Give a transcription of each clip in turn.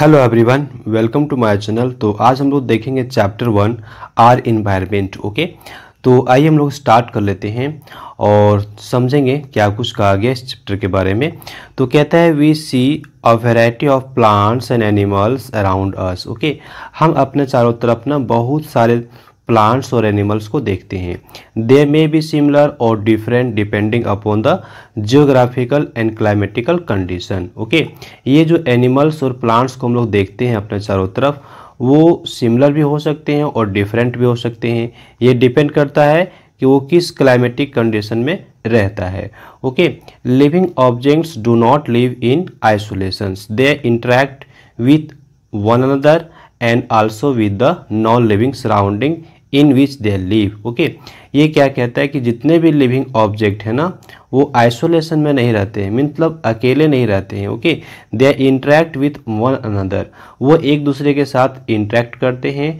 Hello everyone welcome to my channel तो आज हम लोग देखेंगे chapter one our environment okay तो आइए हम लोग स्टार्ट कर लेते हैं और समझेंगे क्या कुछ कहा गया इस चैप्टर के बारे में तो कहता है we see a variety of plants and animals around us okay हम अपने चारों तरफ ना बहुत सारे प्लांट्स और एनिमल्स को देखते हैं दे मे बी सिमिलर और different depending upon the geographical and climatical condition okay ये जो एनिमल्स और प्लांट्स को हम लोग देखते हैं अपने चारों तरफ वो सिमिलर भी हो सकते हैं और डिफरेंट भी हो सकते हैं ये डिपेंड करता है कि वो किस क्लाइमेटिक कंडीशन में रहता है okay living objects do not live in isolations they interact with one another and also with the non living surrounding in which they live okay ये क्या कहता है कि जितने भी लिविंग ऑब्जेक्ट है ना वो आइसोलेशन में नहीं रहते हैं मतलब अकेले नहीं रहते हैं okay they interact with one another वो एक दूसरे के साथ इंटरेक्ट करते हैं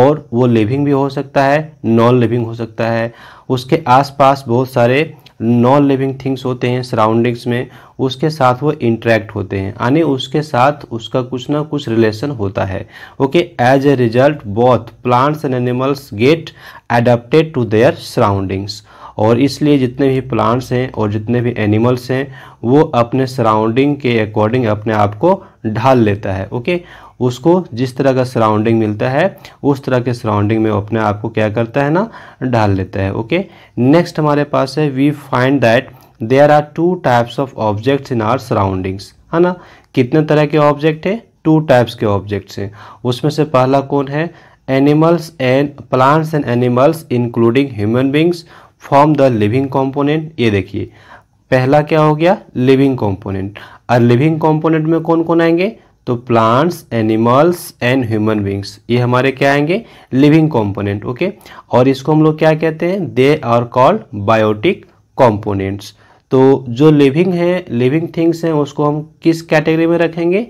और वो लिविंग भी हो सकता है नॉन लिविंग हो सकता है उसके आसपास बहुत सारे नॉन लिविंग थिंग्स होते हैं सराउंडिंग्स में उसके साथ वो इंटरेक्ट होते हैं यानी उसके साथ उसका कुछ ना कुछ रिलेशन होता है okay as a result both plants and animals get adapted to their surroundings और इसलिए जितने भी प्लांट्स हैं और जितने भी एनिमल्स हैं वो अपने सराउंडिंग के अकॉर्डिंग अपने आप को ढाल लेता है ओके उसको जिस तरह का सराउंडिंग मिलता है उस तरह के सराउंडिंग में अपने आप को क्या करता है ना ढाल लेता है ओके नेक्स्ट हमारे पास है we find that there are two types of objects in our surroundings है ना कितने तरह के ऑब्जेक्ट है टू टाइप्स के ऑब्जेक्ट्स हैं उसमें से पहला कौन है animals and plants and animals including human beings form the living component ये देखिए पहला क्या हो गया लिविंग कॉम्पोनेंट और लिविंग कॉम्पोनेंट में कौन कौन आएंगे तो plants animals and human beings ये हमारे क्या आएंगे लिविंग कॉम्पोनेंट ओके और इसको हम लोग क्या कहते हैं they are called biotic components तो जो लिविंग है लिविंग थिंग्स हैं उसको हम किस कैटेगरी में रखेंगे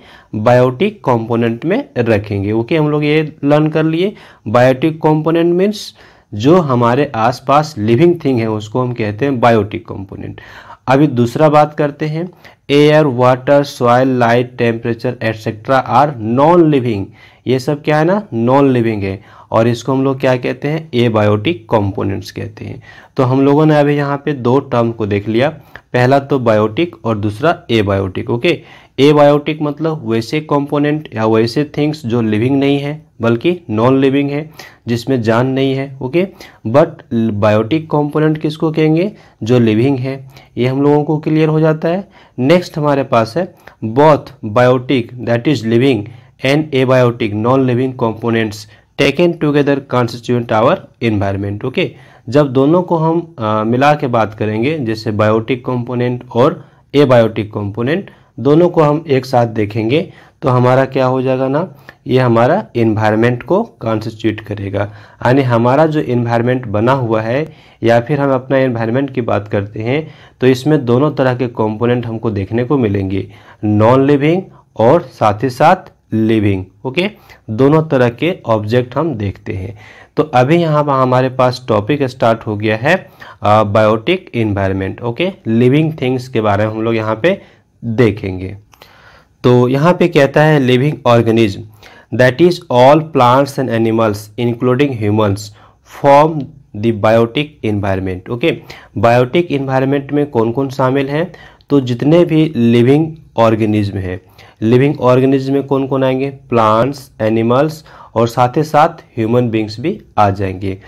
बायोटिक कॉम्पोनेंट में रखेंगे ओके हम लोग ये लर्न कर लिए बायोटिक कॉम्पोनेंट मीन्स जो हमारे आसपास लिविंग थिंग है उसको हम कहते हैं बायोटिक कॉम्पोनेंट अभी दूसरा बात करते हैं air water soil light temperature etcetera are non living ये सब क्या है ना नॉन लिविंग है और इसको हम लोग क्या कहते हैं ए बायोटिक कॉम्पोनेंट्स कहते हैं तो हम लोगों ने अभी यहाँ पे दो टर्म को देख लिया पहला तो बायोटिक और दूसरा abiotic okay abiotic मतलब वैसे कॉम्पोनेंट या वैसे थिंग्स जो लिविंग नहीं है बल्कि नॉन लिविंग है जिसमें जान नहीं है ओके बट बायोटिक कंपोनेंट किसको कहेंगे जो लिविंग है ये हम लोगों को क्लियर हो जाता है नेक्स्ट हमारे पास है both biotic that is living and abiotic non living components taken together constituent our environment okay जब दोनों को हम आ, मिला के बात करेंगे जैसे बायोटिक कॉम्पोनेंट और एबायोटिक कॉम्पोनेंट दोनों को हम एक साथ देखेंगे तो हमारा क्या हो जाएगा ना ये हमारा इन्वायरमेंट को कॉन्स्टिट्यूट करेगा यानी हमारा जो इन्वायरमेंट बना हुआ है या फिर हम अपना इन्वायरमेंट की बात करते हैं तो इसमें दोनों तरह के कंपोनेंट हमको देखने को मिलेंगे नॉन लिविंग और साथ ही साथ लिविंग ओके दोनों तरह के ऑब्जेक्ट हम देखते हैं तो अभी यहाँ पर हमारे पास टॉपिक स्टार्ट हो गया है biotic environment okay living things के बारे में हम लोग यहाँ पे देखेंगे तो यहाँ पे कहता है living organism that is all plants and animals including humans form the biotic environment okay biotic environment में कौन कौन शामिल हैं तो जितने भी लिविंग ऑर्गेनिज्म हैं लिविंग ऑर्गेनिज्म में कौन कौन आएंगे प्लांट्स एनिमल्स और साथ ही साथ ह्यूमन बींग्स भी आ जाएंगे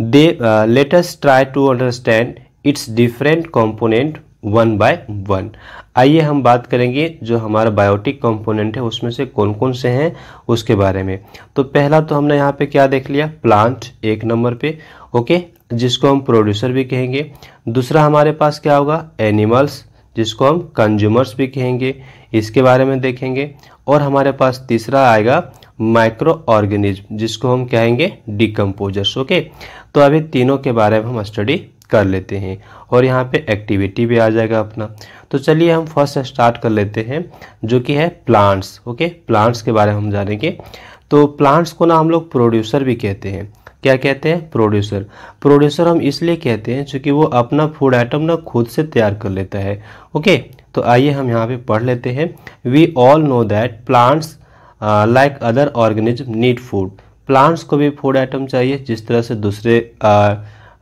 they let's try to understand its different component one by one आइए हम बात करेंगे जो हमारा बायोटिक कंपोनेंट है उसमें से कौन कौन से हैं उसके बारे में तो पहला तो हमने यहाँ पे क्या देख लिया प्लांट एक नंबर पे ओके जिसको हम प्रोड्यूसर भी कहेंगे दूसरा हमारे पास क्या होगा एनिमल्स जिसको हम कंज्यूमर्स भी कहेंगे इसके बारे में देखेंगे और हमारे पास तीसरा आएगा माइक्रो ऑर्गेनिज्म जिसको हम कहेंगे डिकम्पोजर्स ओके तो अभी तीनों के बारे में हम स्टडी कर लेते हैं और यहाँ पे एक्टिविटी भी आ जाएगा अपना तो चलिए हम फर्स्ट स्टार्ट कर लेते हैं जो कि है प्लांट्स ओके प्लांट्स के बारे में हम जानेंगे तो प्लांट्स को ना हम लोग प्रोड्यूसर भी कहते हैं क्या कहते हैं प्रोड्यूसर प्रोड्यूसर हम इसलिए कहते हैं क्योंकि वो अपना फूड आइटम ना खुद से तैयार कर लेता है ओके तो आइए हम यहाँ पे पढ़ लेते हैं we all know that plants like other organism need food plants को भी फूड आइटम चाहिए जिस तरह से दूसरे uh,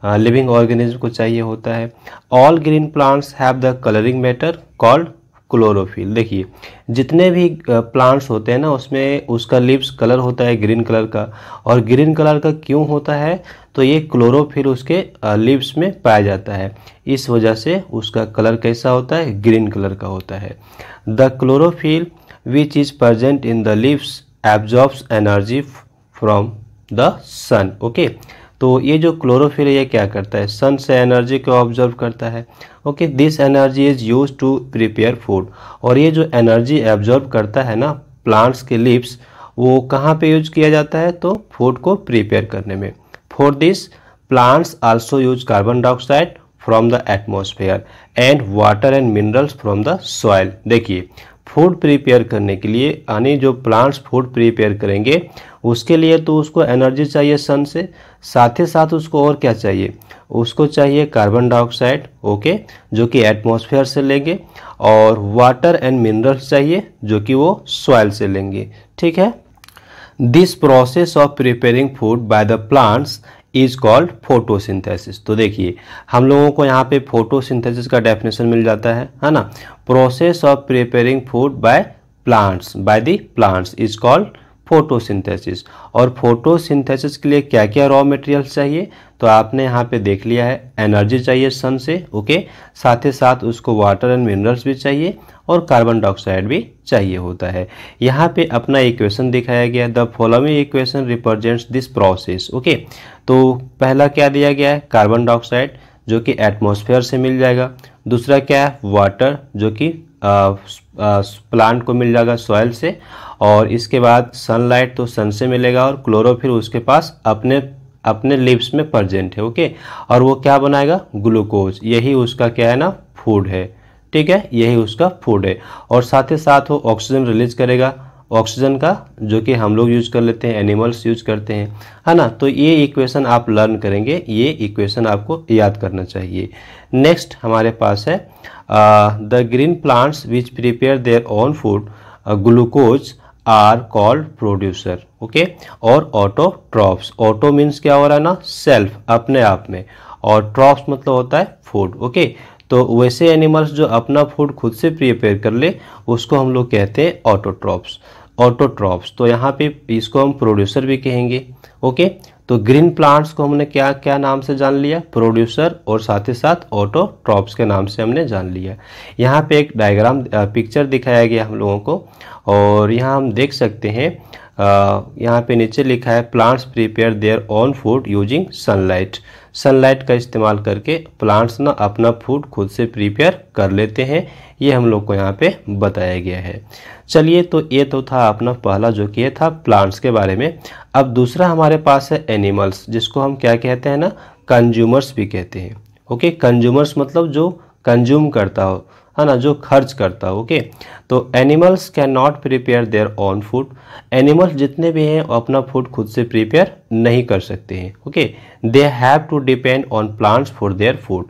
लिविंग हाँ, ऑर्गेनिज्म को चाहिए होता है all green plants have the colouring matter called chlorophyll देखिए जितने भी प्लांट्स होते हैं ना उसमें उसका लिप्स कलर होता है ग्रीन कलर का और ग्रीन कलर का क्यों होता है तो ये क्लोरोफिल उसके लिप्स में पाया जाता है इस वजह से उसका कलर कैसा होता है ग्रीन कलर का होता है the chlorophyll which is present in the leaves absorbs energy from the sun okay तो ये जो क्लोरोफिल है ये क्या करता है सन से एनर्जी को ऑब्जर्व करता है okay this energy is use to prepare food और ये जो एनर्जी एब्जॉर्व करता है ना प्लांट्स के लिप्स वो कहाँ पे यूज किया जाता है तो फूड को प्रिपेयर करने में for this plants also use carbon dioxide from the atmosphere and water and minerals from the soil देखिए फूड प्रिपेयर करने के लिए यानी जो प्लांट्स फूड प्रिपेयर करेंगे उसके लिए तो उसको एनर्जी चाहिए सन से साथ ही साथ उसको और क्या चाहिए उसको चाहिए कार्बन डाइऑक्साइड ओके जो कि एटमॉस्फेयर से लेंगे और वाटर एंड मिनरल्स चाहिए जो कि वो सॉइल से लेंगे ठीक है this process of preparing food by the plants is called photosynthesis तो देखिए हम लोगों को यहाँ पे फोटोसिंथेसिस का डेफिनेशन मिल जाता है है ना process of preparing food by plants by the plants is called photosynthesis और फोटोसिंथेसिस के लिए क्या क्या रॉ मटेरियल्स चाहिए तो आपने यहाँ पे देख लिया है एनर्जी चाहिए सन से ओके साथ ही साथ उसको वाटर एंड मिनरल्स भी चाहिए और कार्बन डाइऑक्साइड भी चाहिए होता है यहाँ पे अपना इक्वेशन दिखाया गया the following equation represents this process okay तो पहला क्या दिया गया है कार्बन डाइऑक्साइड जो कि एटमोसफेयर से मिल जाएगा दूसरा क्या है वाटर जो कि प्लांट को मिल जाएगा सॉयल से और इसके बाद सनलाइट तो सन से मिलेगा और क्लोरोफिल उसके पास अपने अपने लिप्स में प्रजेंट है ओके और वो क्या बनाएगा ग्लूकोज यही उसका क्या है ना फूड है ठीक है यही उसका फूड है और साथ ही साथ वो ऑक्सीजन रिलीज करेगा ऑक्सीजन का जो कि हम लोग यूज़ कर लेते हैं एनिमल्स यूज करते हैं है ना तो ये इक्वेशन आप लर्न करेंगे ये इक्वेशन आपको याद करना चाहिए नेक्स्ट हमारे पास है the green plants which prepare their own food glucose are called producer okay और ऑटो ट्रॉप्स ऑटो मीन्स क्या हो रहा है ना सेल्फ अपने आप में और ट्रॉप्स मतलब होता है फूड ओके okay? तो वैसे एनिमल्स जो अपना फूड खुद से प्रिपेयर कर ले उसको हम लोग कहते हैं ऑटोट्रॉप्स ऑटोट्रॉप्स तो यहाँ पे इसको हम प्रोड्यूसर भी कहेंगे ओके तो ग्रीन प्लांट्स को हमने क्या क्या नाम से जान लिया प्रोड्यूसर और साथ ही साथ ऑटोट्रॉप्स के नाम से हमने जान लिया यहाँ पे एक डायग्राम पिक्चर दिखाया गया हम लोगों को और यहाँ हम देख सकते हैं यहाँ पे नीचे लिखा है plants prepare their own food using sunlight sunlight का इस्तेमाल करके प्लांट्स ना अपना फूड खुद से प्रिपेयर कर लेते हैं ये हम लोग को यहाँ पे बताया गया है चलिए तो ये तो था अपना पहला जो कि था प्लांट्स के बारे में अब दूसरा हमारे पास है एनिमल्स जिसको हम क्या कहते हैं ना कंज्यूमर्स भी कहते हैं ओके कंज्यूमर्स मतलब जो कंज्यूम करता हो है ना जो खर्च करता है ओके तो animals can not prepare their own food animals जितने भी हैं अपना फूड खुद से प्रिपेयर नहीं कर सकते हैं okay they have to depend on plants for their food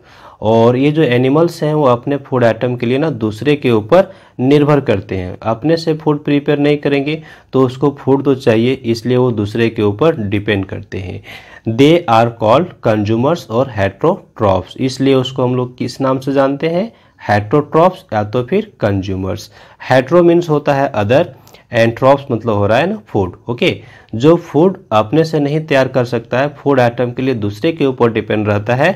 और ये जो एनिमल्स हैं वो अपने फूड आइटम के लिए ना दूसरे के ऊपर निर्भर करते हैं अपने से फूड प्रिपेयर नहीं करेंगे तो उसको फूड तो चाहिए इसलिए वो दूसरे के ऊपर डिपेंड करते हैं दे आर कॉल्ड कंज्यूमर्स और हेट्रोट्रॉप्स इसलिए उसको हम लोग किस नाम से जानते हैं हेट्रोट्रॉप्स या तो फिर कंज्यूमर्स हेट्रो मीन्स होता है अदर एंड मतलब हो रहा है ना फूड ओके जो फूड अपने से नहीं तैयार कर सकता है फूड आइटम के लिए दूसरे के ऊपर डिपेंड रहता है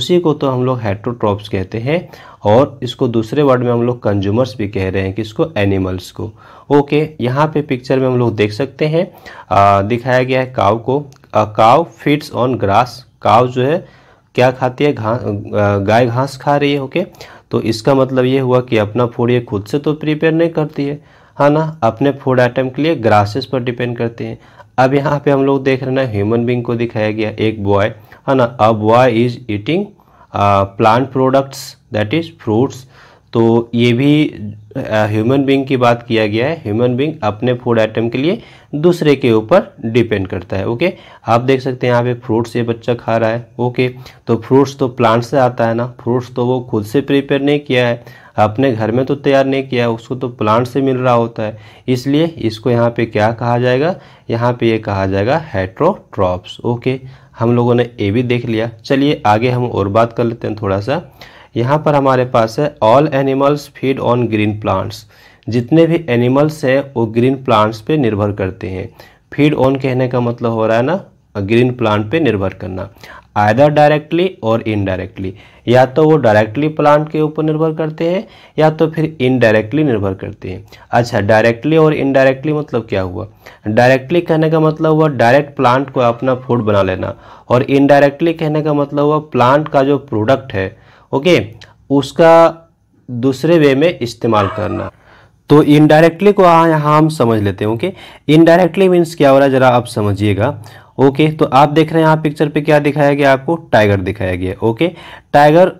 उसी को तो हम लोग हेट्रोट्रॉप्स कहते हैं और इसको दूसरे वर्ड में हम लोग कंज्यूमर्स भी कह रहे हैं कि इसको एनिमल्स को ओके यहाँ पे पिक्चर में हम लोग देख सकते हैं आ, दिखाया गया है काव को काव फिट्स ऑन ग्रास काव जो है क्या खाती है घास गाय घास खा रही है ओके okay? तो इसका मतलब ये हुआ कि अपना फूड ये खुद से तो प्रिपेयर नहीं करती है हाँ ना अपने फूड आइटम के लिए ग्रासेस पर डिपेंड करते हैं अब यहाँ पे हम लोग देख रहे ना ह्यूमन बींग को दिखाया गया एक बॉय है हाँ ना a boy is eating plant products that is fruits तो ये भी ह्यूमन बींग की बात किया गया है ह्यूमन बींग अपने फूड आइटम के लिए दूसरे के ऊपर डिपेंड करता है ओके आप देख सकते हैं यहाँ पे फ्रूट्स ये बच्चा खा रहा है ओके तो फ्रूट्स तो प्लांट से आता है ना फ्रूट्स तो वो खुद से प्रिपेयर नहीं किया है अपने घर में तो तैयार नहीं किया है उसको तो प्लांट से मिल रहा होता है इसलिए इसको यहाँ पर क्या कहा जाएगा यहाँ पर ये यह कहा जाएगा हेट्रोट्रॉप्स ओके हम लोगों ने ये भी देख लिया चलिए आगे हम और बात कर लेते हैं थोड़ा सा यहाँ पर हमारे पास है all animals feed on green plants जितने भी एनिमल्स हैं वो ग्रीन प्लांट्स पे निर्भर करते हैं फीड ऑन कहने का मतलब हो रहा है ना ग्रीन प्लांट पे निर्भर करना आयदर डायरेक्टली और इनडायरेक्टली या तो वो डायरेक्टली प्लांट के ऊपर निर्भर करते हैं या तो फिर इनडायरेक्टली निर्भर करते हैं अच्छा डायरेक्टली और इनडायरेक्टली मतलब क्या हुआ डायरेक्टली कहने का मतलब हुआ डायरेक्ट प्लांट को अपना फूड बना लेना और इनडायरेक्टली कहने का मतलब हुआ प्लांट का जो प्रोडक्ट है ओके उसका दूसरे वे में इस्तेमाल करना तो इनडायरेक्टली को यहाँ हम समझ लेते हैं ओके इनडायरेक्टली मीन्स क्या हो रहा है ज़रा आप समझिएगा ओके तो आप देख रहे हैं यहाँ पिक्चर पे क्या दिखाया गया आपको टाइगर दिखाया गया ओके टाइगर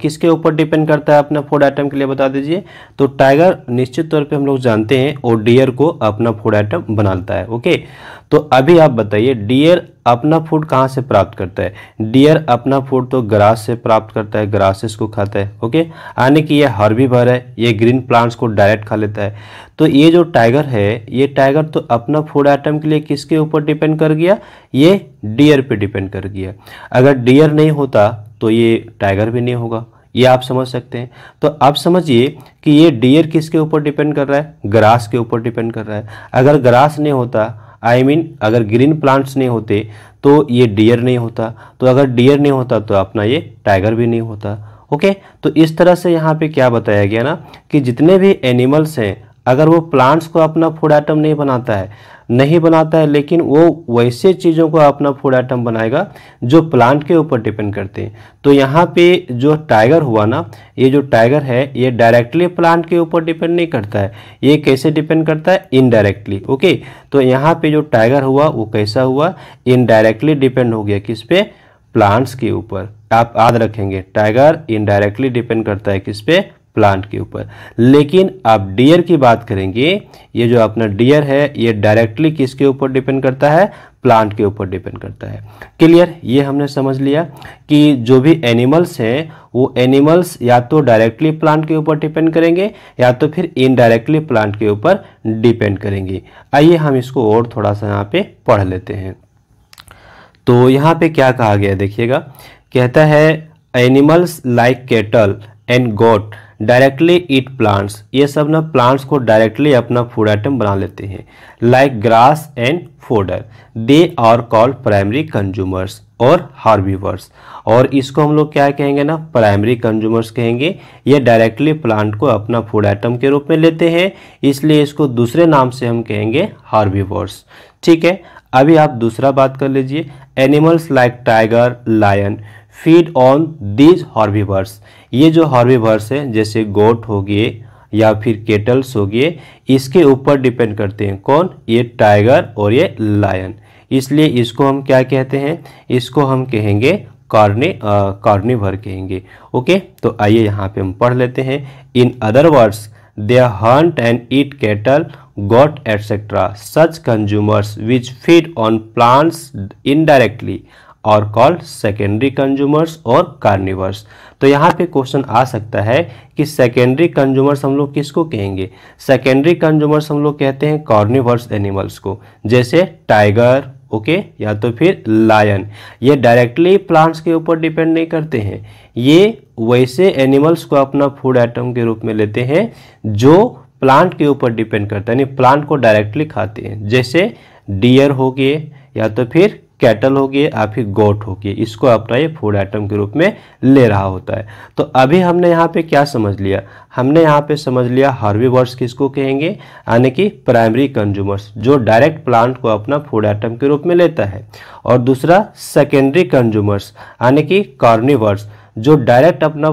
किसके ऊपर डिपेंड करता है अपना फूड आइटम के लिए बता दीजिए तो टाइगर निश्चित तौर पे हम लोग जानते हैं और डियर को अपना फूड आइटम बनाता है ओके तो अभी आप बताइए डियर अपना फूड कहाँ से प्राप्त करता है डियर अपना फूड तो ग्रास से प्राप्त करता है ग्रासेस को खाता है ओके यानी कि यह भर है ये ग्रीन प्लांट्स को डायरेक्ट खा लेता है तो ये जो टाइगर है ये टाइगर तो अपना फूड आइटम के लिए किसके ऊपर डिपेंड कर गया ये डियर पे डिपेंड कर गया अगर डियर नहीं होता तो ये टाइगर भी नहीं होगा ये आप समझ सकते हैं तो आप समझिए कि ये डियर किसके ऊपर डिपेंड कर रहा है ग्रास के ऊपर डिपेंड कर रहा है अगर ग्रास नहीं होता आई I मीन mean, अगर ग्रीन प्लांट्स नहीं होते तो ये डियर नहीं होता तो अगर डियर नहीं होता तो अपना ये टाइगर भी नहीं होता ओके तो इस तरह से यहाँ पे क्या बताया गया ना कि जितने भी एनिमल्स हैं अगर वो प्लांट्स को अपना फूड आइटम नहीं बनाता है नहीं बनाता है लेकिन वो वैसे चीज़ों को अपना फूड आइटम बनाएगा जो प्लांट के ऊपर डिपेंड करते हैं तो यहाँ पे जो टाइगर हुआ ना ये जो टाइगर है ये डायरेक्टली प्लांट के ऊपर डिपेंड नहीं करता है ये कैसे डिपेंड करता है इनडायरेक्टली ओके तो यहाँ पे जो टाइगर हुआ वो कैसा हुआ इनडायरेक्टली डिपेंड हो गया किस पे प्लांट्स के ऊपर आप याद रखेंगे टाइगर इनडायरेक्टली डिपेंड करता है किस पे प्लांट के ऊपर लेकिन आप डियर की बात करेंगे ये जो अपना डियर है ये डायरेक्टली किसके ऊपर डिपेंड करता है प्लांट के ऊपर डिपेंड करता है क्लियर ये हमने समझ लिया कि जो भी एनिमल्स हैं वो एनिमल्स या तो डायरेक्टली प्लांट के ऊपर डिपेंड करेंगे या तो फिर इनडायरेक्टली प्लांट के ऊपर डिपेंड करेंगे आइए हम इसको और थोड़ा सा यहाँ पे पढ़ लेते हैं तो यहाँ पे क्या कहा गया देखिएगा कहता है animals like cattle and goat directly eat plants ये सब ना प्लांट्स को डायरेक्टली अपना फूड आइटम बना लेते हैं like grass and fodder they are called primary consumers और हार्बीवर्स और इसको हम लोग क्या कहेंगे ना प्राइमरी कंज्यूमर्स कहेंगे ये डायरेक्टली प्लांट को अपना फूड आइटम के रूप में लेते हैं इसलिए इसको दूसरे नाम से हम कहेंगे हार्बीवर्स ठीक है अभी आप दूसरा बात कर लीजिए animals like tiger lion feed on these herbivores ये जो हॉर्बिवर्स हैं जैसे गोट हो गए या फिर केटल्स हो गए इसके ऊपर डिपेंड करते हैं कौन ये टाइगर और ये लायन इसलिए इसको हम क्या कहते हैं इसको हम कहेंगे कॉर्नी कार्निवर कहेंगे ओके तो आइए यहाँ पे हम पढ़ लेते हैं in other words they hunt and eat cattle goat etcetera such consumers which feed on plants indirectly और कॉल्ड सेकेंडरी कंज्यूमर्स और कार्निवर्स तो यहाँ पे क्वेश्चन आ सकता है कि सेकेंडरी कंज्यूमर्स हम लोग किसको कहेंगे सेकेंडरी कंज्यूमर्स हम लोग कहते हैं कॉर्निवर्स एनिमल्स को जैसे टाइगर ओके okay, या तो फिर लायन ये डायरेक्टली प्लांट्स के ऊपर डिपेंड नहीं करते हैं ये वैसे एनिमल्स को अपना फूड आइटम के रूप में लेते हैं जो प्लांट के ऊपर डिपेंड करता है यानी प्लांट को डायरेक्टली खाते हैं जैसे डियर हो गए या तो फिर कैटल हो गए फिर गोट हो गए इसको अपना ये फूड आइटम के रूप में ले रहा होता है तो अभी हमने यहाँ पे क्या समझ लिया हमने यहाँ पे समझ लिया हर्बीवर्स किसको कहेंगे यानी कि प्राइमरी कंज्यूमर्स जो डायरेक्ट प्लांट को अपना फूड आइटम के रूप में लेता है और दूसरा सेकेंडरी कंज्यूमर्स यानी कि कार्निवर्स जो डायरेक्ट अपना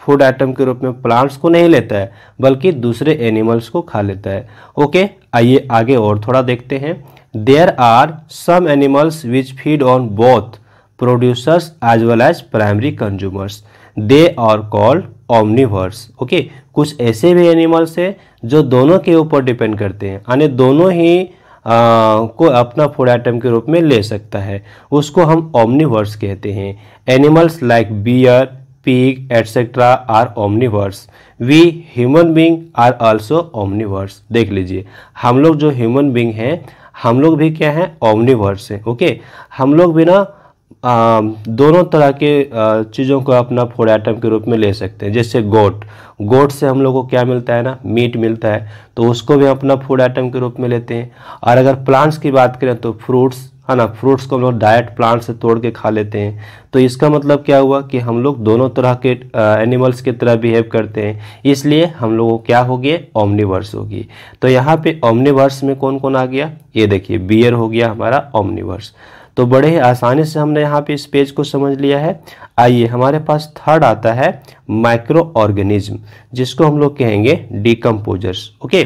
फूड आइटम के रूप में प्लांट्स को नहीं लेता है बल्कि दूसरे एनिमल्स को खा लेता है ओके आइए आगे और थोड़ा देखते हैं there are some animals which feed on both producers as well as primary consumers they are called omnivores okay कुछ ऐसे भी एनिमल्स हैं जो दोनों के ऊपर डिपेंड करते हैं यानी दोनों ही आ, को अपना फूड आइटम के रूप में ले सकता है उसको हम ओमनीवर्स कहते हैं animals like bear pig etcetera are omnivores we human being are also omnivores देख लीजिए हम लोग जो ह्यूमन बींग हैं हम लोग भी क्या हैं ओमनीवर्स से ओके हम लोग भी ना दोनों तरह के चीज़ों को अपना फूड आइटम के रूप में ले सकते हैं जैसे गोट गोट से हम लोग को क्या मिलता है ना मीट मिलता है तो उसको भी अपना फूड आइटम के रूप में लेते हैं और अगर प्लांट्स की बात करें तो फ्रूट्स है हाँ ना फ्रूट्स को हम लोग डायट प्लांट से तोड़ के खा लेते हैं तो इसका मतलब क्या हुआ कि हम लोग दोनों तरह के एनिमल्स की तरह बिहेव करते हैं इसलिए हम लोगों क्या हो गए ओमनीवर्स होगी तो यहाँ पे ओमनीवर्स में कौन कौन आ गया ये देखिए बियर हो गया हमारा ओमनीवर्स तो बड़े ही आसानी से हमने यहाँ पे इस पेज को समझ लिया है आइए हमारे पास थर्ड आता है माइक्रो ऑर्गेनिज्म जिसको हम लोग कहेंगे डिकम्पोजर्स ओके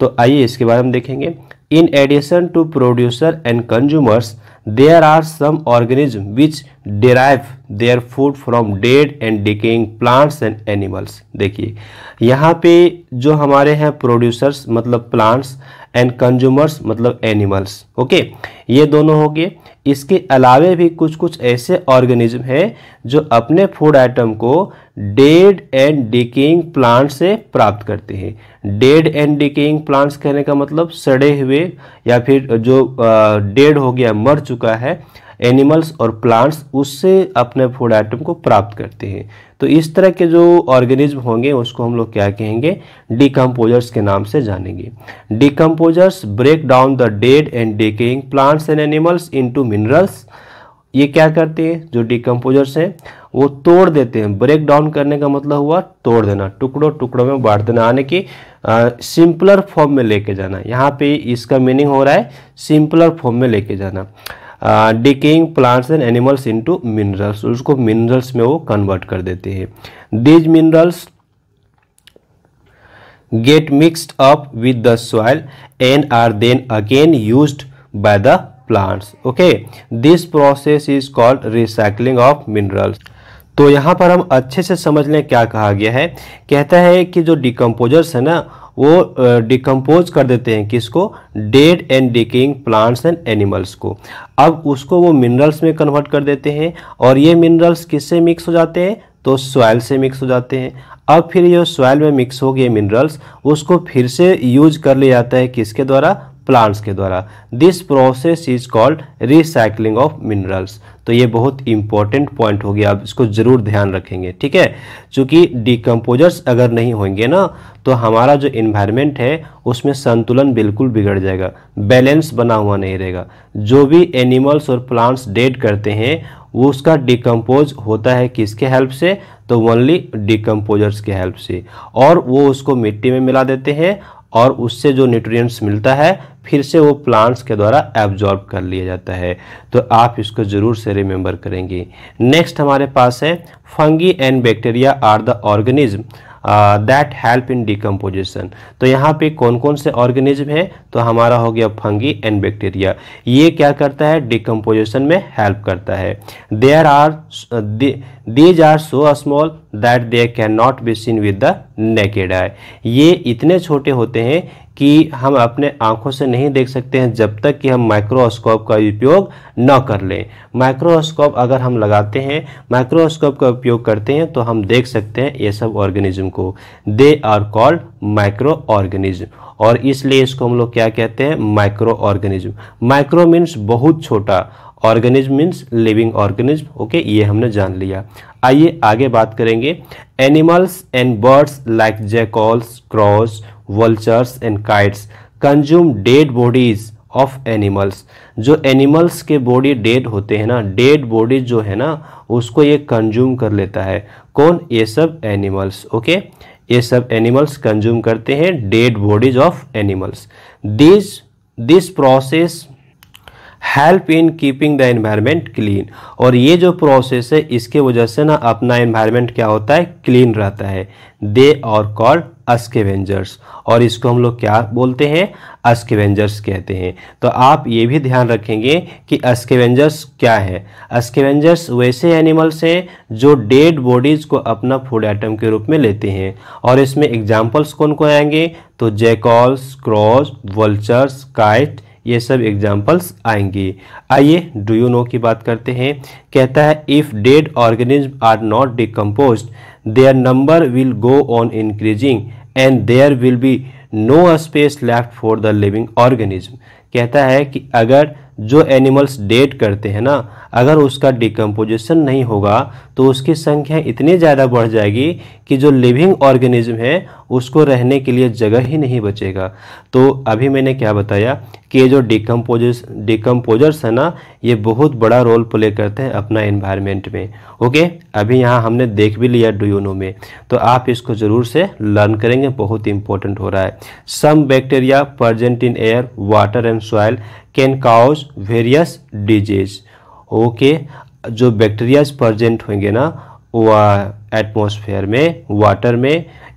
तो आइए इसके बारे में देखेंगे In addition to producer and consumers, there are some organisms which derive their food from dead and decaying plants and animals. देखिए यहाँ पे जो हमारे हैं producers मतलब plants and consumers मतलब animals. Okay okay? ये दोनों हो गए इसके अलावे भी कुछ कुछ ऐसे ऑर्गेनिज्म हैं जो अपने फूड आइटम को डेड एंड डिकेइंग प्लांट से प्राप्त करते हैं डेड एंड डिकेइंग प्लांट्स कहने का मतलब सड़े हुए या फिर जो डेड हो गया मर चुका है एनिमल्स और प्लांट्स उससे अपने फूड आइटम को प्राप्त करते हैं तो इस तरह के जो ऑर्गेनिज्म होंगे उसको हम लोग क्या कहेंगे डिकम्पोजर्स के नाम से जानेंगे decomposers break down the dead and decaying plants and animals into minerals ये क्या करते हैं जो डिकम्पोजर्स हैं वो तोड़ देते हैं ब्रेक डाउन करने का मतलब हुआ तोड़ देना टुकड़ों टुकड़ों में बांट देना यानी कि सिंपलर फॉर्म में लेके जाना यहाँ पे इसका मीनिंग हो रहा है सिंपलर फॉर्म में लेके जाना decaying plants and animals into minerals उसको मिनरल्स में वो कन्वर्ट कर देते हैं these minerals get mixed up with the soil and are then again use by the plants okay this process is called recycling of minerals तो यहाँ पर हम अच्छे से समझ लें क्या कहा गया है कहता है कि जो डिकम्पोजर्स है ना वो डिकम्पोज कर देते हैं किसको dead and decaying plants and animals को अब उसको वो मिनरल्स में कन्वर्ट कर देते हैं और ये मिनरल्स किससे मिक्स हो जाते हैं तो सॉयल से मिक्स हो जाते हैं अब फिर ये सॉयल में मिक्स हो गए मिनरल्स उसको फिर से यूज कर लिया जाता है किसके द्वारा प्लांट्स के द्वारा this process is called recycling of minerals तो ये बहुत इंपॉर्टेंट पॉइंट हो गया आप इसको ज़रूर ध्यान रखेंगे ठीक है क्योंकि डिकम्पोजर्स अगर नहीं होंगे ना तो हमारा जो इन्वायरमेंट है उसमें संतुलन बिल्कुल बिगड़ जाएगा बैलेंस बना हुआ नहीं रहेगा जो भी एनिमल्स और प्लांट्स डेड करते हैं वो उसका डिकम्पोज होता है किसके हेल्प से तो ओनली डिकम्पोजर्स के हेल्प से और वो उसको मिट्टी में मिला देते हैं और उससे जो न्यूट्रिएंट्स मिलता है फिर से वो प्लांट्स के द्वारा एब्जॉर्ब कर लिया जाता है तो आप इसको ज़रूर से रिमेंबर करेंगे नेक्स्ट हमारे पास है fungi and bacteria are the organism that help in decomposition तो यहाँ पे कौन कौन से ऑर्गेनिज्म हैं तो हमारा हो गया फंगी एंड बैक्टीरिया ये क्या करता है डिकम्पोजिशन में हेल्प करता है there are these are so small that they can not be seen with the naked eye ये इतने छोटे होते हैं कि हम अपने आंखों से नहीं देख सकते हैं जब तक कि हम माइक्रोस्कोप का उपयोग न कर लें माइक्रोस्कोप अगर हम लगाते हैं माइक्रोस्कोप का उपयोग करते हैं तो हम देख सकते हैं ये सब ऑर्गेनिज्म को they are called micro organism और इसलिए इसको हम लोग क्या कहते हैं माइक्रो ऑर्गेनिज्म माइक्रो मीन्स बहुत छोटा organism means living organism okay ये हमने जान लिया आइए आगे बात करेंगे animals and birds like jackals crows vultures and kites consume dead bodies of animals जो एनिमल्स के बॉडी डेड होते हैं ना डेड बॉडीज जो है ना उसको ये कंज्यूम कर लेता है कौन ये सब एनिमल्स ओके ये सब एनिमल्स कंज्यूम करते हैं dead bodies of animals this this process help in keeping the environment clean और ये जो प्रोसेस है इसके वजह से ना अपना एनवायरनमेंट क्या होता है क्लीन रहता है दे और कॉल्ड अस्केवेंजर्स और इसको हम लोग क्या बोलते हैं अस्केवेंजर्स कहते हैं तो आप ये भी ध्यान रखेंगे कि अस्केवेंजर्स क्या है अस्केवेंजर्स वैसे एनिमल्स हैं जो डेड बॉडीज़ को अपना फूड आइटम के रूप में लेते हैं और इसमें एग्जाम्पल्स कौन कौन आएंगे तो जेकॉल्स क्रॉस वल्चर्स काइट ये सब एग्जाम्पल्स आएंगे आइए डू यू नो की बात करते हैं कहता है if dead organism are not decompose their number will go on increasing and there will be no space left for the living organism कहता है कि अगर जो एनिमल्स डेट करते हैं ना अगर उसका डिकम्पोजिशन नहीं होगा तो उसकी संख्या इतनी ज़्यादा बढ़ जाएगी कि जो लिविंग ऑर्गेनिज्म है उसको रहने के लिए जगह ही नहीं बचेगा तो अभी मैंने क्या बताया कि ये जो डिकम्पोज डिकम्पोजर्स है ना ये बहुत बड़ा रोल प्ले करते हैं अपना इन्वायरमेंट में ओके अभी यहाँ हमने देख भी लिया डू यू नो में तो आप इसको ज़रूर से लर्न करेंगे बहुत इंपॉर्टेंट हो रहा है some bacteria present in air water and soil can cause various disease okay जो बैक्टीरियाज प्रजेंट होंगे ना वो एटमोसफेयर में वाटर में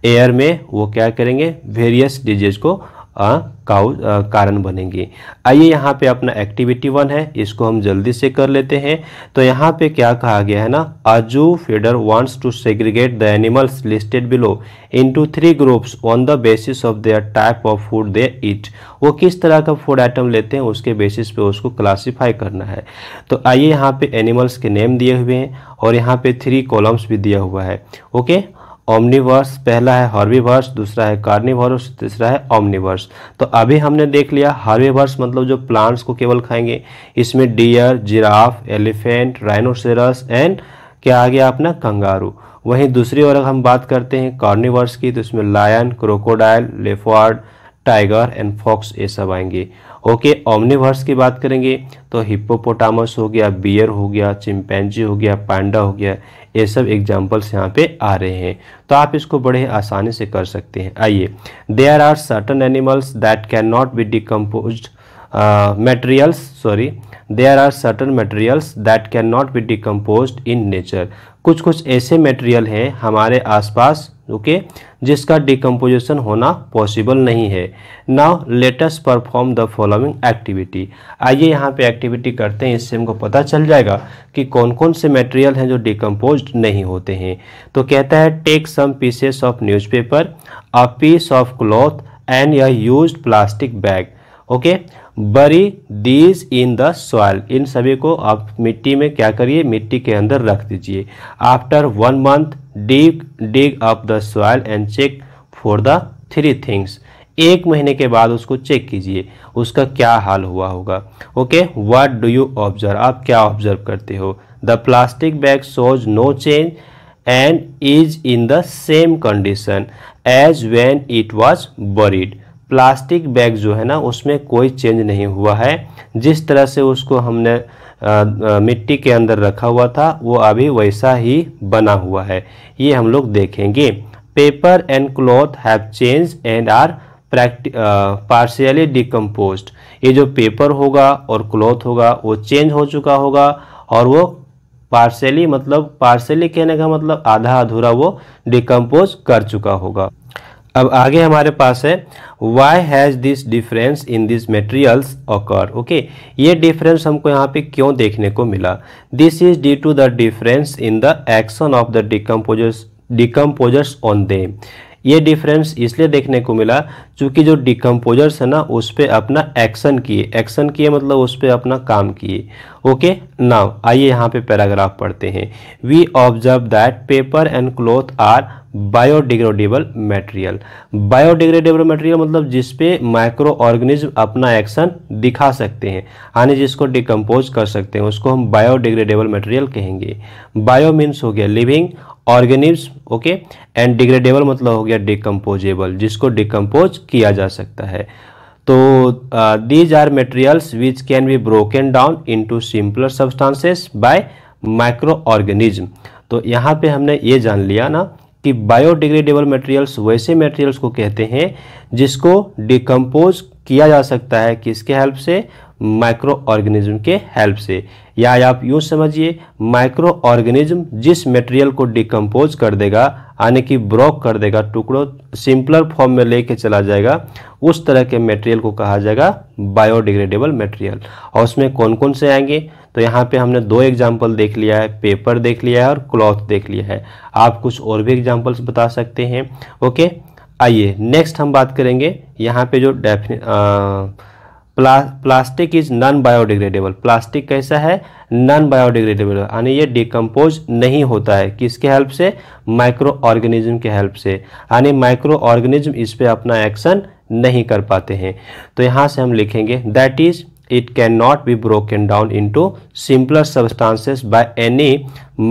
एयर में वो क्या करेंगे वेरियस डिजीज को काउ कारण बनेंगे आइए यहाँ पे अपना एक्टिविटी वन है इसको हम जल्दी से कर लेते हैं तो यहाँ पे क्या कहा गया है ना अजू फीडर wants to segregate the animals listed below into three groups on the basis of their type of food they eat वो किस तरह का फूड आइटम लेते हैं उसके बेसिस पे उसको क्लासीफाई करना है तो आइए यहाँ पे एनिमल्स के नेम दिए हुए हैं और यहाँ पे थ्री कॉलम्स भी दिया हुआ है ओके okay? ओमनीवर्स पहला है हॉर्बीवर्स दूसरा है कार्निवर्स तीसरा है ओमनीवर्स तो अभी हमने देख लिया हॉर्बीवर्स मतलब जो प्लांट्स को केवल खाएंगे इसमें deer giraffe elephant rhinoceros and क्या आ गया अपना कंगारू वहीं दूसरी ओर अगर हम बात करते हैं कार्निवर्स की तो इसमें lion crocodile leopard tiger and fox ये सब आएंगे ओके ओमनीवर्स की बात करेंगे तो हिप्पोपोटामस हो गया बियर हो गया चिंपैंजी हो गया पांडा हो गया ये सब एग्जाम्पल्स यहाँ पे आ रहे हैं तो आप इसको बड़े आसानी से कर सकते हैं आइए there are certain animals that can not be decompose materials sorry there are certain materials that can not be decompose in nature कुछ कुछ ऐसे मटेरियल हैं हमारे आसपास ओके जिसका डिकम्पोजिशन होना पॉसिबल नहीं है now let's perform the following activity आइए यहाँ पे एक्टिविटी करते हैं इससे हमको पता चल जाएगा कि कौन कौन से मटेरियल हैं जो डिकम्पोज नहीं होते हैं तो कहता है take some pieces of newspaper a piece of cloth and या use plastic bag okay bury these in the soil इन सभी को आप मिट्टी में क्या करिए मिट्टी के अंदर रख दीजिए after one month dig dig up the soil and check for the three things एक महीने के बाद उसको चेक कीजिए उसका क्या हाल हुआ होगा okay what do you observe आप क्या ऑब्जर्व करते हो the plastic bag shows no change and is in the same condition as when it was buried plastic bag जो है ना उसमें कोई चेंज नहीं हुआ है जिस तरह से उसको हमने आ, मिट्टी के अंदर रखा हुआ था वो अभी वैसा ही बना हुआ है ये हम लोग देखेंगे paper and cloth have change and are partially decompose ये जो पेपर होगा और क्लॉथ होगा वो चेंज हो चुका होगा और वो पार्शली मतलब पार्शियली कहने का मतलब आधा अधूरा वो डिकम्पोज कर चुका होगा अब आगे हमारे पास है why has this difference in this materials occur okay ये डिफरेंस हमको यहाँ पे क्यों देखने को मिला this is due to the difference in the action of the decomposers decomposers on them ये डिफरेंस इसलिए देखने को मिला क्योंकि जो डिकम्पोजर्स है ना उस पर अपना एक्शन किए एक्शन किए मतलब उस पर अपना काम किए ओके नाउ आइए यहाँ पे पैराग्राफ पढ़ते हैं we observe that paper and cloth are biodegradable material biodegradable material मतलब जिसपे माइक्रो ऑर्गेनिज्म अपना एक्शन दिखा सकते हैं यानी जिसको डिकम्पोज कर सकते हैं उसको हम बायोडिग्रेडेबल मटेरियल कहेंगे बायो मीन्स हो गया living organism okay and degradable मतलब हो गया डिकम्पोजेबल जिसको डिकम्पोज किया जा सकता है तो these are materials which can be broken down to simpler substances by micro organism तो यहाँ पे हमने ये जान लिया ना कि बायोडिग्रेडेबल मटेरियल्स वैसे मटेरियल्स को कहते हैं जिसको डिकम्पोज किया जा सकता है किसके हेल्प से माइक्रो ऑर्गेनिज्म के हेल्प से या आप यूँ समझिए माइक्रो ऑर्गेनिज्म जिस मटेरियल को डिकम्पोज कर देगा यानी कि ब्रॉक कर देगा टुकड़ों सिंपलर फॉर्म में लेके चला जाएगा उस तरह के मटेरियल को कहा जाएगा बायोडिग्रेडेबल मटेरियल और उसमें कौन कौन से आएंगे तो यहाँ पे हमने दो एग्जाम्पल देख लिया है पेपर देख लिया है और क्लॉथ देख लिया है आप कुछ और भी एग्जाम्पल्स बता सकते हैं ओके आइए नेक्स्ट हम बात करेंगे यहाँ पे जो डेफिने प्ला plastic is non biodegradable plastic कैसा है नॉन बायोडिग्रेडेबल यानी ये डिकम्पोज नहीं होता है किसके हेल्प से माइक्रो ऑर्गेनिज्म के हेल्प से यानी माइक्रो ऑर्गेनिज्म इस पर अपना एक्शन नहीं कर पाते हैं तो यहाँ से हम लिखेंगे that is it can not be broken down in to simpler substances by any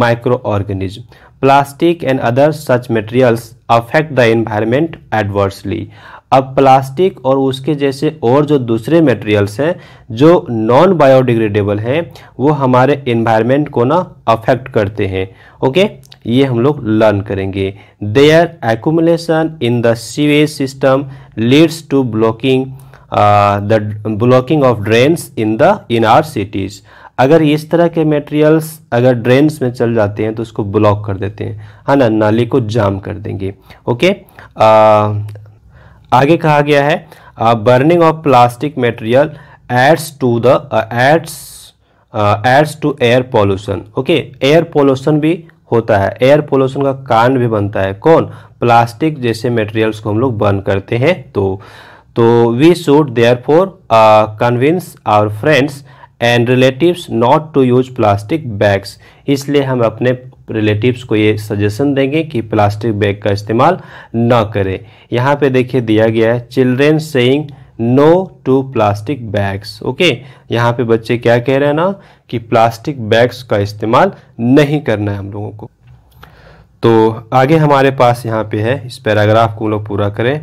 micro organism plastic and other such materials affect the environment adversely अब प्लास्टिक और उसके जैसे और जो दूसरे मटेरियल्स हैं जो नॉन बायोडिग्रेडेबल हैं वो हमारे एनवायरमेंट को ना अफेक्ट करते हैं ओके ये हम लोग लर्न करेंगे their accumulation in the sewage system leads to blocking Uh, the blocking of drains in the in our cities अगर इस तरह के मटेरियल्स अगर ड्रेन्स में चल जाते हैं तो उसको ब्लॉक कर देते हैं है हाँ ना नाली को जाम कर देंगे ओके आ, uh, आगे कहा गया है burning of plastic material adds to the adds adds to air pollution okay air pollution भी होता है एयर पोल्यूशन का कारण भी बनता है कौन प्लास्टिक जैसे मटेरियल्स को हम लोग बर्न करते हैं तो तो we should therefore convince our friends and relatives not to use plastic bags इसलिए हम अपने रिलेटिव्स को ये सजेशन देंगे कि प्लास्टिक बैग का इस्तेमाल ना करें यहाँ पे देखिए दिया गया है children saying no to plastic bags okay यहाँ पे बच्चे क्या कह रहे हैं ना कि प्लास्टिक बैग्स का इस्तेमाल नहीं करना है हम लोगों को तो आगे हमारे पास यहाँ पे है इस पैराग्राफ को हम लोग पूरा करें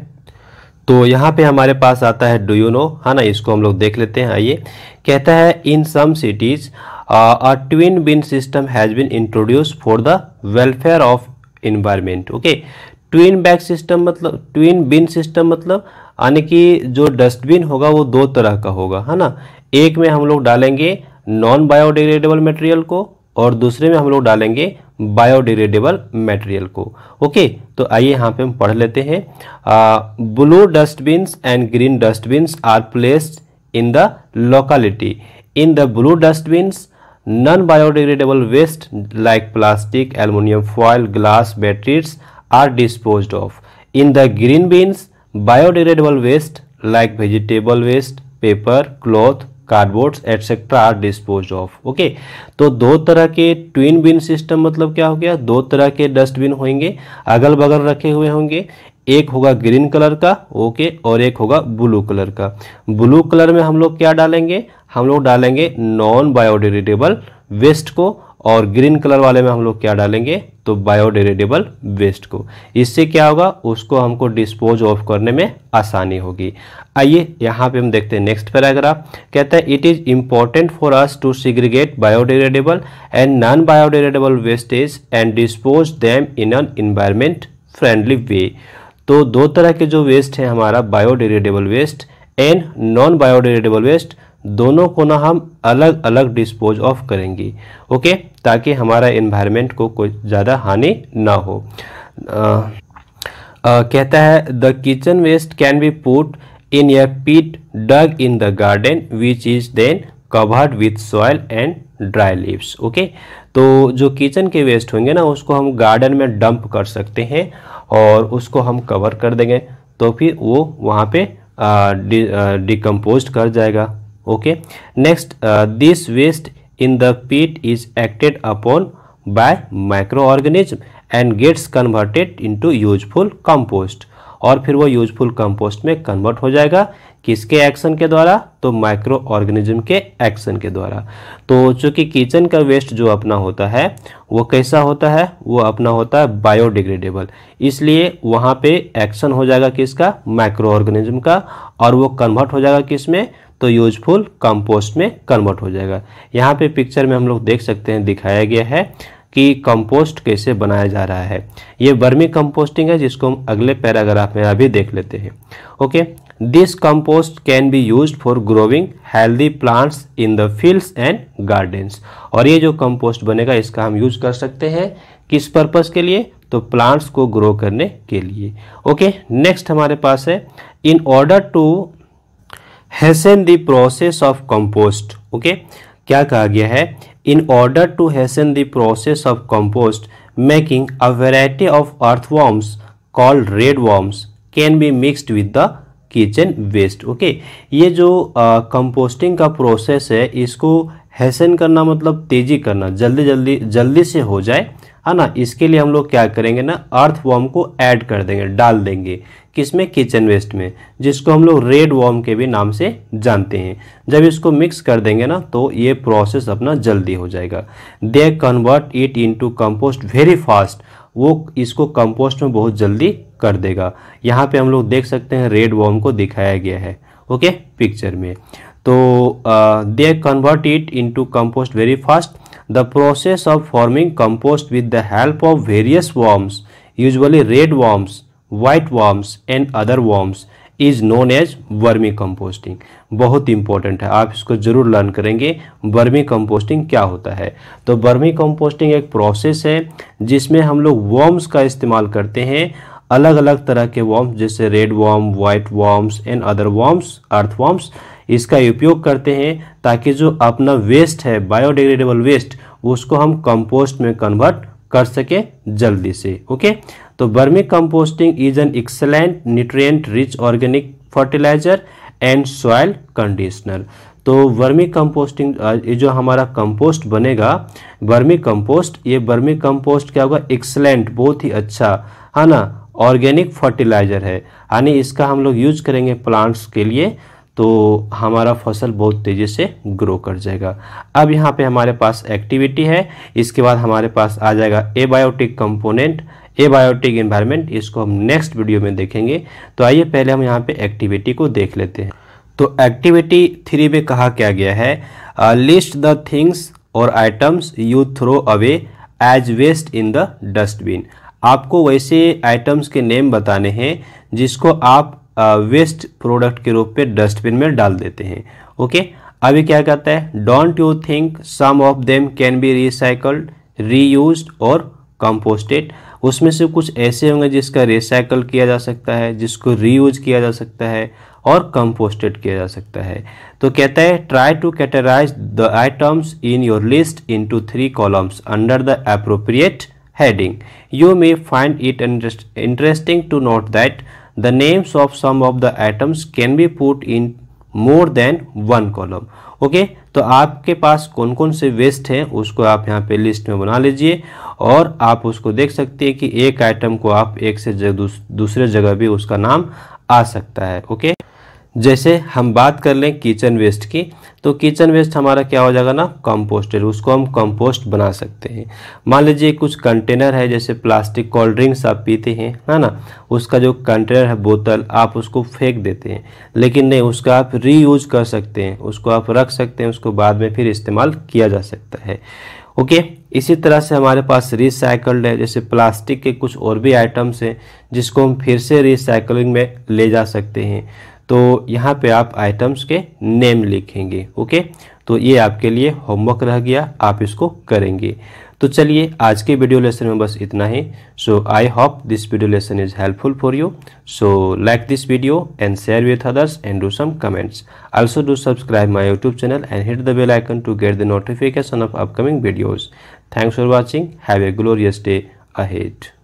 तो यहाँ पे हमारे पास आता है डू यू नो है ना इसको हम लोग देख लेते हैं आइए कहता है in some cities a twin bin system has been introduce for the welfare of environment okay twin bag system मतलब ट्विन बिन सिस्टम मतलब यानी कि जो डस्टबिन होगा वो दो तरह का होगा है हाँ ना एक में हम लोग डालेंगे नॉन बायोडिग्रेडेबल मटेरियल को और दूसरे में हम लोग डालेंगे बायोडिग्रेडेबल मटेरियल को ओके तो आइए यहाँ पे हम पढ़ लेते हैं blue dustbins and green dustbins are placed in the locality in the blue dustbins non biodegradable waste like plastic aluminium foil glass batteries are dispose of in the green bins biodegradable waste like vegetable waste paper cloth cardboards etcetera are dispose of okay तो दो तरह के twin bin system मतलब क्या हो गया दो तरह के डस्टबिन होंगे अगल बगल रखे हुए होंगे एक होगा ग्रीन कलर का ओके और एक होगा ब्लू कलर का ब्लू कलर में हम लोग क्या डालेंगे हम लोग डालेंगे नॉन बायोडिग्रेडेबल वेस्ट को और ग्रीन कलर वाले में हम लोग क्या डालेंगे तो बायोडिग्रेडेबल वेस्ट को इससे क्या होगा उसको हमको डिस्पोज ऑफ करने में आसानी होगी आइए यहाँ पे हम देखते हैं नेक्स्ट पैराग्राफ कहते हैं it is important for us to segregate biodegradable and non biodegradable wastage and dispose them in an environment friendly way तो दो तरह के जो वेस्ट हैं हमारा biodegradable waste and non biodegradable waste दोनों को ना हम अलग अलग डिस्पोज ऑफ करेंगे ओके ताकि हमारा इन्वायरमेंट को कोई ज़्यादा हानि ना हो आ, आ, कहता है the kitchen waste can be put in a pit dug in the garden which is then covered with soil and dry leaves okay तो जो किचन के वेस्ट होंगे ना उसको हम गार्डन में डंप कर सकते हैं और उसको हम कवर कर देंगे तो फिर वो वहाँ पे डिकम्पोज कर जाएगा okay next this waste in the pit is acted upon by micro organism and gets converted into useful compost और फिर वो यूजफुल कंपोस्ट में कन्वर्ट हो जाएगा किसके एक्शन के द्वारा तो माइक्रो ऑर्गेनिज्म के एक्शन के द्वारा तो चूंकि किचन का वेस्ट जो अपना होता है वो कैसा होता है वो अपना होता है बायोडिग्रेडेबल इसलिए वहाँ पे एक्शन हो जाएगा किसका माइक्रो ऑर्गेनिज्म का और वो कन्वर्ट हो जाएगा किस में तो यूजफुल कंपोस्ट में कन्वर्ट हो जाएगा यहाँ पे पिक्चर में हम लोग देख सकते हैं दिखाया गया है कि कंपोस्ट कैसे बनाया जा रहा है ये वर्मी कंपोस्टिंग है जिसको हम अगले पैराग्राफ में अभी देख लेते हैं okay this compost can be use for growing healthy plants in the fields and gardens और ये जो कंपोस्ट बनेगा इसका हम यूज कर सकते हैं किस पर्पज़ के लिए तो प्लांट्स को ग्रो करने के लिए ओके नेक्स्ट हमारे पास है in order to hasten the process of compost okay क्या कहा गया है in order to hasten the process of compost making a variety of earthworms called red worms can be mixed with the kitchen waste okay ये जो composting का process है इसको Hesson करना मतलब तेज़ी करना जल्दी जल्दी जल्दी से हो जाए है ना इसके लिए हम लोग क्या करेंगे ना अर्थ वॉम को ऐड कर देंगे डाल देंगे किसमें किचन वेस्ट में जिसको हम लोग रेड वॉर्म के भी नाम से जानते हैं जब इसको मिक्स कर देंगे ना तो ये प्रोसेस अपना जल्दी हो जाएगा they convert it into compost very fast वो इसको कंपोस्ट में बहुत जल्दी कर देगा यहाँ पे हम लोग देख सकते हैं रेड वॉर्म को दिखाया गया है ओके पिक्चर में तो they convert it into compost very fast the process of forming compost with the help of various worms usually red worms white worms and other worms is known as vermicomposting बहुत important है आप इसको जरूर learn करेंगे vermi composting क्या होता है तो वर्मी कंपोस्टिंग एक प्रोसेस है जिसमें हम लोग वॉर्म्स का इस्तेमाल करते हैं अलग अलग तरह के वॉर्म्स जैसे red worm white worms and other worms earthworms इसका उपयोग करते हैं ताकि जो अपना वेस्ट है बायोडिग्रेडेबल वेस्ट उसको हम कंपोस्ट में कन्वर्ट कर सके जल्दी से ओके तो vermicomposting is an excellent nutrient rich organic fertiliser and soil conditioner तो वर्मी कंपोस्टिंग ये जो हमारा कंपोस्ट बनेगा वर्मी कंपोस्ट ये वर्मी कंपोस्ट क्या होगा एक्सलेंट बहुत ही अच्छा है ना ऑर्गेनिक फर्टिलाइजर है यानी इसका हम लोग यूज करेंगे प्लांट्स के लिए तो हमारा फसल बहुत तेज़ी से ग्रो कर जाएगा अब यहाँ पे हमारे पास एक्टिविटी है इसके बाद हमारे पास आ जाएगा एबायोटिक कंपोनेंट एबायोटिक इन्वायरमेंट इसको हम नेक्स्ट वीडियो में देखेंगे तो आइए पहले हम यहाँ पे एक्टिविटी को देख लेते हैं तो एक्टिविटी थ्री में कहा क्या गया है लिस्ट द थिंग्स और items you throw away as waste in the dustbin आपको वैसे आइटम्स के नेम बताने हैं जिसको आप वेस्ट प्रोडक्ट के रूप में डस्टबिन में डाल देते हैं ओके अभी क्या कहता है don't you think some of them can be recycled reuse और कंपोस्टेड उसमें से कुछ ऐसे होंगे जिसका रिसाइकल किया जा सकता है जिसको रीयूज किया जा सकता है और कंपोस्टेड किया जा सकता है तो कहता है try to categorise the items in your list into three columns under the appropriate heading you may find it interesting to note that the names of some of the atoms can be put in more than one column okay okay? तो आपके पास कौन कौन से waste हैं उसको आप यहाँ पे लिस्ट में बना लीजिए और आप उसको देख सकते हैं कि एक आइटम को आप एक से जग, दूसरे जगह भी उसका नाम आ सकता है ओके okay? जैसे हम बात कर लें किचन वेस्ट की तो किचन वेस्ट हमारा क्या हो जाएगा ना कंपोस्टेड उसको हम कंपोस्ट बना सकते हैं मान लीजिए कुछ कंटेनर है जैसे प्लास्टिक कोल्ड ड्रिंक्स आप पीते हैं है ना उसका जो कंटेनर है बोतल आप उसको फेंक देते हैं लेकिन नहीं उसका आप रीयूज कर सकते हैं उसको आप रख सकते हैं उसको बाद में फिर इस्तेमाल किया जा सकता है ओके okay, इसी तरह से हमारे पास रिसाइकल्ड है जैसे प्लास्टिक के कुछ और भी आइटम्स हैं जिसको हम फिर से रिसाइकलिंग में ले जा सकते हैं तो यहाँ पे आप आइटम्स के नेम लिखेंगे ओके तो ये आपके लिए होमवर्क रह गया आप इसको करेंगे तो चलिए आज के वीडियो लेसन में बस इतना ही so I hope this video lesson is helpful for you so like this video and share with others and do some comments also do subscribe my YouTube channel and hit the bell icon to get the notification of upcoming videos thanks for watching have a glorious day ahead